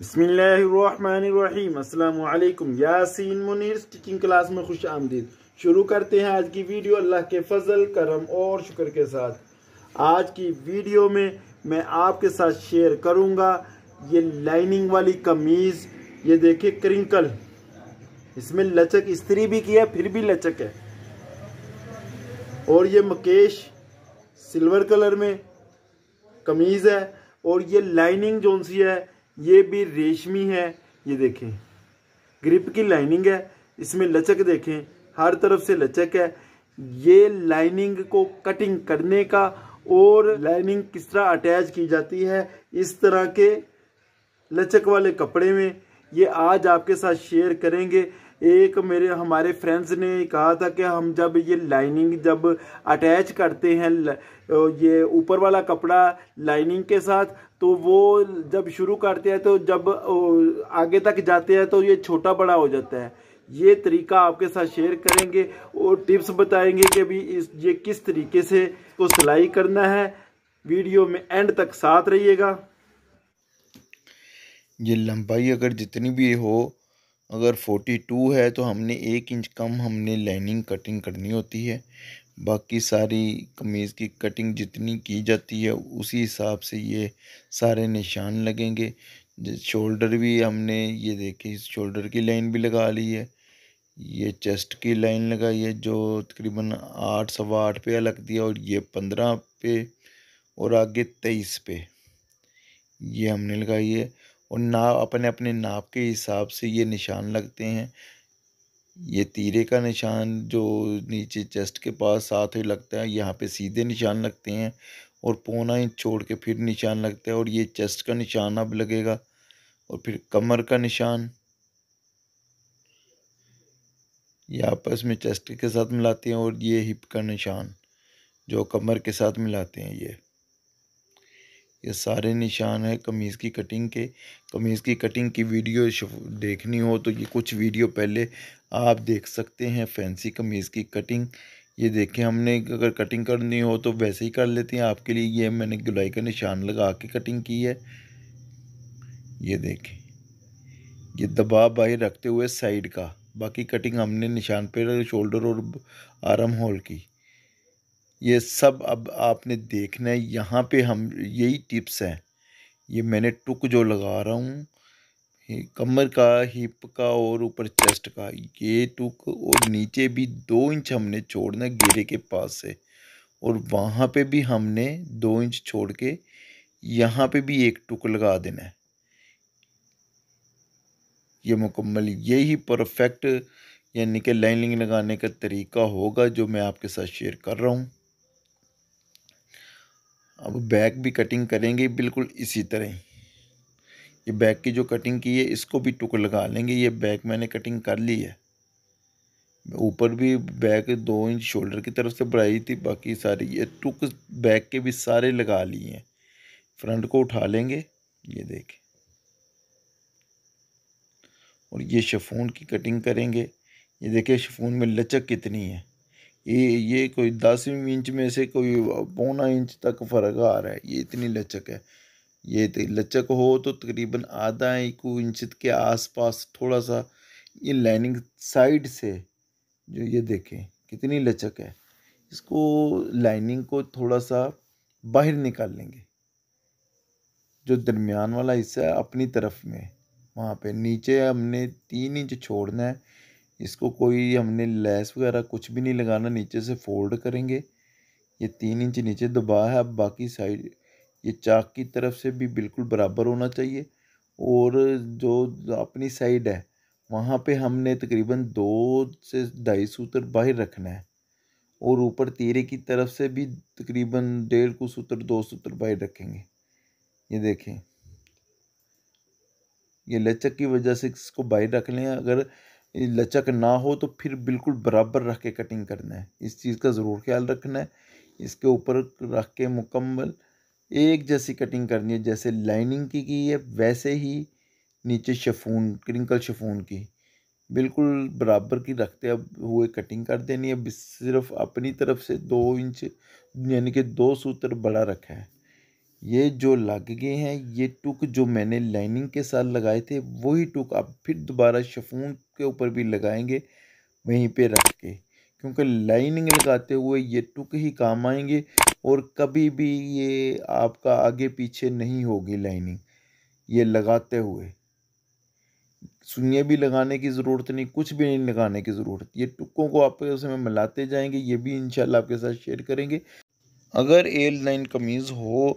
बसमिलकुम Yasin Munir stitching class में खुश आमदीद शुरू करते हैं आज की वीडियो अल्लाह के फजल करम और शुक्र के साथ आज की वीडियो में मैं आपके साथ शेयर करूंगा ये लाइनिंग वाली कमीज़ ये देखे क्रिंकल इसमें लचक इस्त्री भी किया फिर भी लचक है और ये मकेश सिल्वर कलर में कमीज़ है और ये लाइनिंग जोन सी है ये भी रेशमी है ये देखें ग्रिप की लाइनिंग है इसमें लचक देखें हर तरफ से लचक है ये लाइनिंग को कटिंग करने का और लाइनिंग किस तरह अटैच की जाती है इस तरह के लचक वाले कपड़े में ये आज आपके साथ शेयर करेंगे एक मेरे हमारे फ्रेंड्स ने कहा था कि हम जब ये लाइनिंग जब अटैच करते हैं ये ऊपर वाला कपड़ा लाइनिंग के साथ तो वो जब शुरू करते हैं तो जब आगे तक जाते हैं तो ये छोटा बड़ा हो जाता है ये तरीका आपके साथ शेयर करेंगे और टिप्स बताएंगे कि भी इस ये किस तरीके से को सिलाई करना है वीडियो में एंड तक साथ रहिएगा ये लंबाई अगर जितनी भी हो अगर 42 है तो हमने एक इंच कम हमने लाइनिंग कटिंग करनी होती है बाकी सारी कमीज़ की कटिंग जितनी की जाती है उसी हिसाब से ये सारे निशान लगेंगे शोल्डर भी हमने ये देखे शोल्डर की लाइन भी लगा ली है ये चेस्ट की लाइन लगाई है जो तकरीबन आठ सवा आठ पे अलग दिया और ये पंद्रह पे और आगे तेईस पे ये हमने लगाई है और नाप अपने अपने नाप के हिसाब से ये निशान लगते हैं ये तीरे का निशान जो नीचे चेस्ट के पास साथ ही लगता है यहाँ पे सीधे निशान लगते हैं और पौना इंच छोड़ के फिर निशान लगता है और ये चेस्ट का निशान अब लगेगा और फिर कमर का निशान ये आपस में चेस्ट के साथ मिलाते हैं और ये हिप का निशान जो कमर के साथ मिलाते हैं ये ये सारे निशान है कमीज़ की कटिंग के कमीज़ की कटिंग की वीडियो देखनी हो तो ये कुछ वीडियो पहले आप देख सकते हैं फैंसी कमीज़ की कटिंग ये देखें हमने अगर कटिंग करनी हो तो वैसे ही कर लेते हैं आपके लिए ये मैंने गुलाई का निशान लगा के कटिंग की है ये देखें ये दबाव बाहर रखते हुए साइड का बाकी कटिंग हमने निशान पर शोल्डर और आर्म होल की ये सब अब आपने देखना है यहाँ पे हम यही टिप्स हैं ये मैंने टुक जो लगा रहा हूँ कमर का हिप का और ऊपर चेस्ट का ये टुक और नीचे भी दो इंच हमने छोड़ना गेरे के पास से और वहाँ पे भी हमने दो इंच छोड़ के यहाँ पे भी एक टुक लगा देना है ये मुकम्मल यही परफेक्ट यानी कि लाइनिंग लगाने का तरीका होगा जो मैं आपके साथ शेयर कर रहा हूँ अब बैक भी कटिंग करेंगे बिल्कुल इसी तरह ये बैक की जो कटिंग की है इसको भी टुक लगा लेंगे ये बैक मैंने कटिंग कर ली है ऊपर भी बैक दो इंच शोल्डर की तरफ से बढ़ाई थी बाकी सारी ये टुक बैक के भी सारे लगा लिए हैं फ्रंट को उठा लेंगे ये देखें और ये शफून की कटिंग करेंगे ये देखिए शफून में लचक कितनी है ये ये कोई दसवीं इंच में से कोई पौना इंच तक फ़र्क आ रहा है ये इतनी लचक है ये तो लचक हो तो तकरीबन आधा एक इंच के आसपास थोड़ा सा ये लाइनिंग साइड से जो ये देखें कितनी लचक है इसको लाइनिंग को थोड़ा सा बाहर निकाल लेंगे जो दरमियान वाला हिस्सा है अपनी तरफ में वहाँ पे नीचे हमने तीन इंच छोड़ना है इसको कोई हमने लेस वगैरह कुछ भी नहीं लगाना नीचे से फोल्ड करेंगे ये तीन इंच नीचे दबा है अब बाकी साइड ये चाक की तरफ से भी बिल्कुल बराबर होना चाहिए और जो अपनी साइड है वहाँ पे हमने तकरीबन दो से ढाई सूत्र बाहर रखना है और ऊपर तीरे की तरफ से भी तकरीबन डेढ़ को सूत्र दो सूत्र बाहर रखेंगे ये देखें ये लचक की वजह से इसको बाहर रख लें अगर लचक ना हो तो फिर बिल्कुल बराबर रख के कटिंग करना है इस चीज़ का ज़रूर ख्याल रखना है इसके ऊपर रख के मुकम्मल एक जैसी कटिंग करनी है जैसे लाइनिंग की की है वैसे ही नीचे शफून क्रिंकल शफून की बिल्कुल बराबर की रखते अब हुए कटिंग कर देनी है सिर्फ अपनी तरफ से दो इंच यानी कि दो सूत्र बड़ा रखा है ये जो लग गए हैं ये टुक जो मैंने लाइनिंग के साथ लगाए थे वही टुक आप फिर दोबारा शफून के ऊपर भी लगाएंगे वहीं पे रख के क्योंकि लाइनिंग लगाते हुए ये टुक ही काम आएंगे और कभी भी ये आपका आगे पीछे नहीं होगी लाइनिंग ये लगाते हुए सुनिए भी लगाने की ज़रूरत नहीं कुछ भी नहीं लगाने की ज़रूरत ये टुकों को आप उसमें मिलाते जाएंगे ये भी इन आपके साथ शेयर करेंगे अगर एयर लाइन कमीज़ हो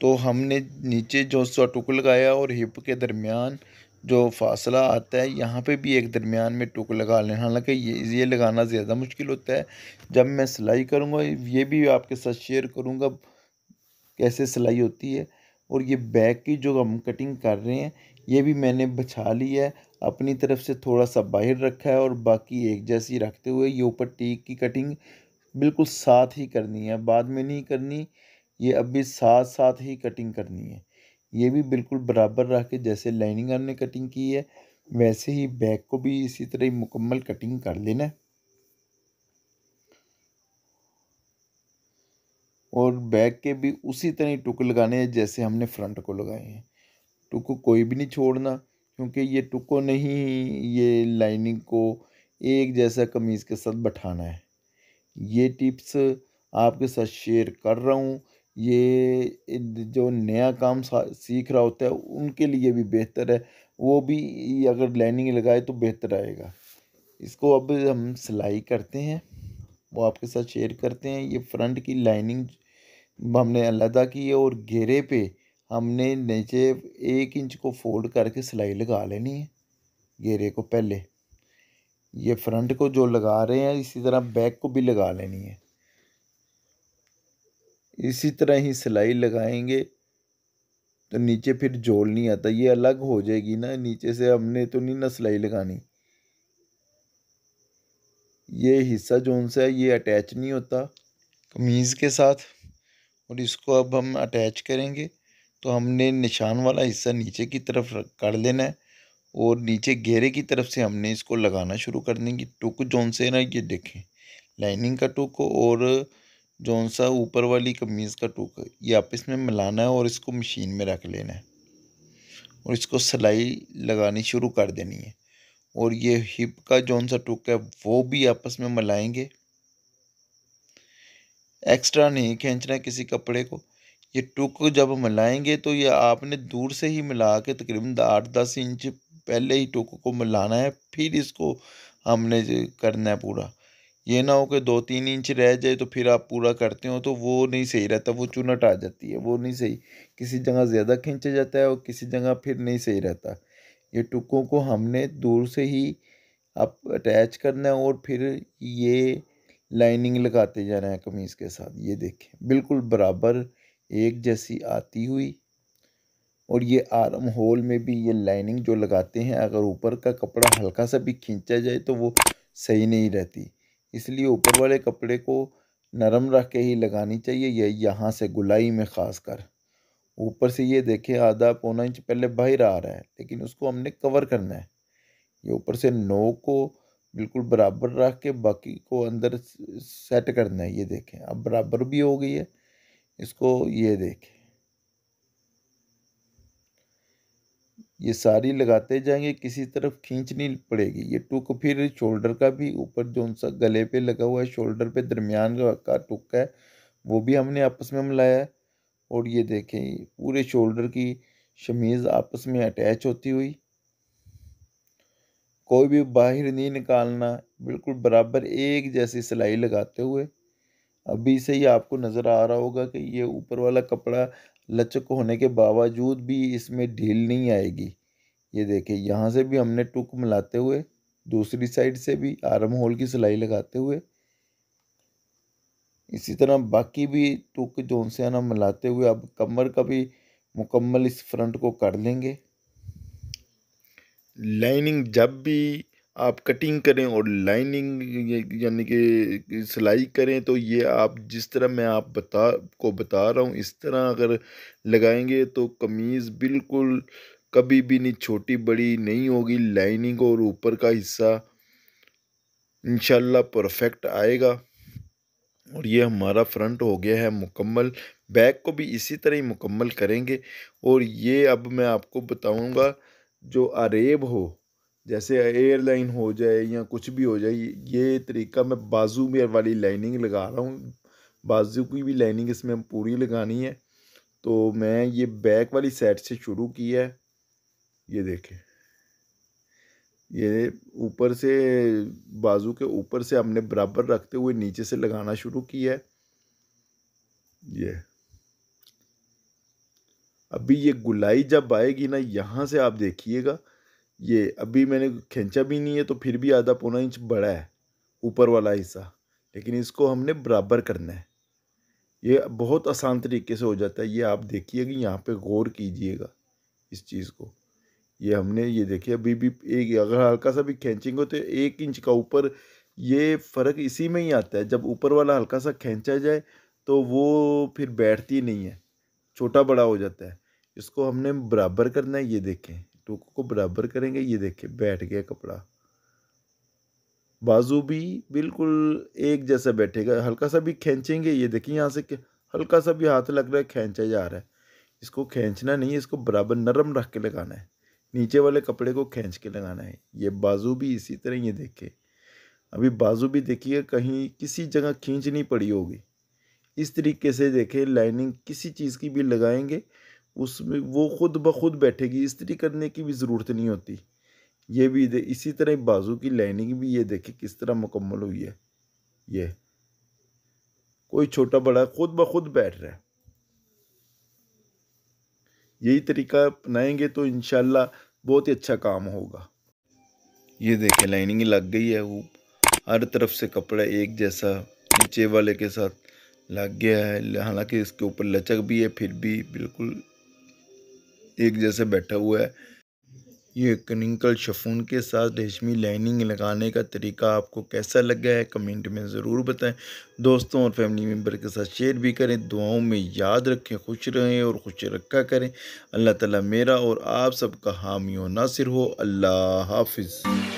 तो हमने नीचे जो टुक लगाया और हिप के दरमियान जो फासला आता है यहाँ पे भी एक दरमियान में टुक लगा लें हालांकि ये ये लगाना ज़्यादा मुश्किल होता है जब मैं सिलाई करूँगा ये भी आपके साथ शेयर करूँगा कैसे सिलाई होती है और ये बैक की जो हम कटिंग कर रहे हैं ये भी मैंने बछा ली है अपनी तरफ से थोड़ा सा बाहर रखा है और बाकी एक जैसी रखते हुए ये ऊपर टीक की कटिंग बिल्कुल साथ ही करनी है बाद में नहीं करनी ये अब भी साथ साथ ही कटिंग करनी है ये भी बिल्कुल बराबर रख के जैसे लाइनिंग हमने कटिंग की है वैसे ही बैक को भी इसी तरह मुकम्मल कटिंग कर लेना है और बैक के भी उसी तरह टुक लगाने हैं जैसे हमने फ्रंट को लगाए हैं टुक कोई भी नहीं छोड़ना क्योंकि ये टुको नहीं ये लाइनिंग को एक जैसा कमीज़ के साथ बैठाना है ये टिप्स आपके साथ शेयर कर रहा हूँ ये जो नया काम सीख रहा होता है उनके लिए भी बेहतर है वो भी अगर लाइनिंग लगाए तो बेहतर आएगा इसको अब हम सिलाई करते हैं वो आपके साथ शेयर करते हैं ये फ्रंट की लाइनिंग हमने अलहदा की है और घेरे पे हमने नीचे एक इंच को फोल्ड करके सिलाई लगा लेनी है घेरे को पहले ये फ्रंट को जो लगा रहे हैं इसी तरह बैक को भी लगा लेनी है इसी तरह ही सिलाई लगाएंगे तो नीचे फिर जोल नहीं आता ये अलग हो जाएगी ना नीचे से हमने तो नहीं ना सिलाई लगानी ये हिस्सा जोन सा है ये अटैच नहीं होता कमीज़ के साथ और इसको अब हम अटैच करेंगे तो हमने निशान वाला हिस्सा नीचे की तरफ कर लेना है और नीचे घेरे की तरफ से हमने इसको लगाना शुरू कर देंगे टुक जोन से ना ये देखें लाइनिंग का टुक और जौन सा ऊपर वाली कमीज़ का टुक ये आपस में मिलाना है और इसको मशीन में रख लेना है और इसको सिलाई लगानी शुरू कर देनी है और ये हिप का जौन सा टुक है वो भी आपस में मिलाएंगे एक्स्ट्रा नहीं खींचना किसी कपड़े को ये टुक जब मिलाएंगे तो ये आपने दूर से ही मिला के तकरीबन आठ दस इंच पहले ही टुक को मिलाना है फिर इसको हमने करना है पूरा ये ना हो कि दो तीन इंच रह जाए तो फिर आप पूरा करते हो तो वो नहीं सही रहता वो चुनट आ जाती है वो नहीं सही किसी जगह ज़्यादा खींचा जाता है और किसी जगह फिर नहीं सही रहता ये टुकों को हमने दूर से ही आप अटैच करना है और फिर ये लाइनिंग लगाते जाना है कमीज़ के साथ ये देखें बिल्कुल बराबर एक जैसी आती हुई और ये आर्म होल में भी ये लाइनिंग जो लगाते हैं अगर ऊपर का कपड़ा हल्का सा भी खींचा जाए तो वो सही नहीं रहती इसलिए ऊपर वाले कपड़े को नरम रख के ही लगानी चाहिए ये यहाँ से गुलाई में ख़ास कर ऊपर से ये देखें आधा पौना इंच पहले बाहर आ रहा है लेकिन उसको हमने कवर करना है ये ऊपर से नो को बिल्कुल बराबर रख के बाकी को अंदर सेट करना है ये देखें अब बराबर भी हो गई है इसको ये देखें ये सारी लगाते जाएंगे किसी तरफ खींचनी पड़ेगी ये टुक फिर शोल्डर का भी ऊपर जो सा गले पे लगा हुआ है शोल्डर पे दरमियान का टुक है वो भी हमने आपस में मिलाया और ये देखें पूरे शोल्डर की शमीज़ आपस में अटैच होती हुई कोई भी बाहर नहीं निकालना बिल्कुल बराबर एक जैसी सिलाई लगाते हुए अभी से ही आपको नज़र आ रहा होगा कि ये ऊपर वाला कपड़ा लचक होने के बावजूद भी इसमें ढील नहीं आएगी ये देखिए यहाँ से भी हमने टुक मिलाते हुए दूसरी साइड से भी आर्म होल की सिलाई लगाते हुए इसी तरह बाकी भी टुक जोन से ना मिलाते हुए अब कमर का भी मुकम्मल इस फ्रंट को कर लेंगे लाइनिंग जब भी आप कटिंग करें और लाइनिंग यानी कि सिलाई करें तो ये आप जिस तरह मैं आप बता को बता रहा हूँ इस तरह अगर लगाएंगे तो कमीज़ बिल्कुल कभी भी नहीं छोटी बड़ी नहीं होगी लाइनिंग और ऊपर का हिस्सा इनशाला परफेक्ट आएगा और ये हमारा फ्रंट हो गया है मुकम्मल बैक को भी इसी तरह ही मुकम्मल करेंगे और ये अब मैं आपको बताऊंगा जो अरेब हो जैसे एयरलाइन हो जाए या कुछ भी हो जाए ये तरीका मैं बाजू में वाली लाइनिंग लगा रहा हूँ बाजू की भी लाइनिंग इसमें पूरी लगानी है तो मैं ये बैक वाली साइड से शुरू की है ये देखें ये ऊपर से बाजू के ऊपर से हमने बराबर रखते हुए नीचे से लगाना शुरू किया है ये अभी ये गुलाई जब आएगी ना यहाँ से आप देखिएगा ये अभी मैंने खींचा भी नहीं है तो फिर भी आधा पौना इंच बड़ा है ऊपर वाला हिस्सा लेकिन इसको हमने बराबर करना है ये बहुत आसान तरीके से हो जाता है ये आप देखिएगा यहाँ पे गौर कीजिएगा इस चीज़ को ये हमने ये देखिए अभी भी एक अगर हल्का सा भी खींचेंगे तो एक इंच का ऊपर ये फ़र्क इसी में ही आता है जब ऊपर वाला हल्का सा खींचा जाए तो वो फिर बैठती नहीं है छोटा बड़ा हो जाता है इसको हमने बराबर करना है ये देखें टुक को बराबर करेंगे ये देखिए बैठ गया कपड़ा बाजू भी बिल्कुल एक जैसा बैठेगा हल्का सा भी खींचेंगे ये देखिए यहाँ से हल्का सा भी हाथ लग रहा है खींचा जा रहा है इसको खींचना नहीं है इसको बराबर नरम रख के लगाना है नीचे वाले कपड़े को खींच के लगाना है ये बाजू भी इसी तरह ये देखे अभी बाजू भी देखिए कहीं किसी जगह खींचनी पड़ी होगी इस तरीके से देखें लाइनिंग किसी चीज़ की भी लगाएंगे उसमें वो खुद ब खुद बैठेगी इस्त्री करने की भी ज़रूरत नहीं होती ये भी दे इसी तरह बाजू की लाइनिंग भी ये देखे किस तरह मुकम्मल हुई है ये कोई छोटा बड़ा खुद ब खुद बैठ रहा है यही तरीका अपनाएंगे तो इन बहुत ही अच्छा काम होगा ये देखे लाइनिंग लग गई है वो हर तरफ से कपड़ा एक जैसा नीचे वाले के साथ लग गया है हालांकि इसके ऊपर लचक भी है फिर भी बिल्कुल एक जैसे बैठा हुआ है ये कनिकल शफून के साथ रेशमी लाइनिंग लगाने का तरीका आपको कैसा लगा है कमेंट में ज़रूर बताएं दोस्तों और फैमिली मेम्बर के साथ शेयर भी करें दुआओं में याद रखें खुश रहें और खुश रखा करें अल्लाह ताला मेरा और आप सबका हामी और नासिर हो अल्लाह हाफिज़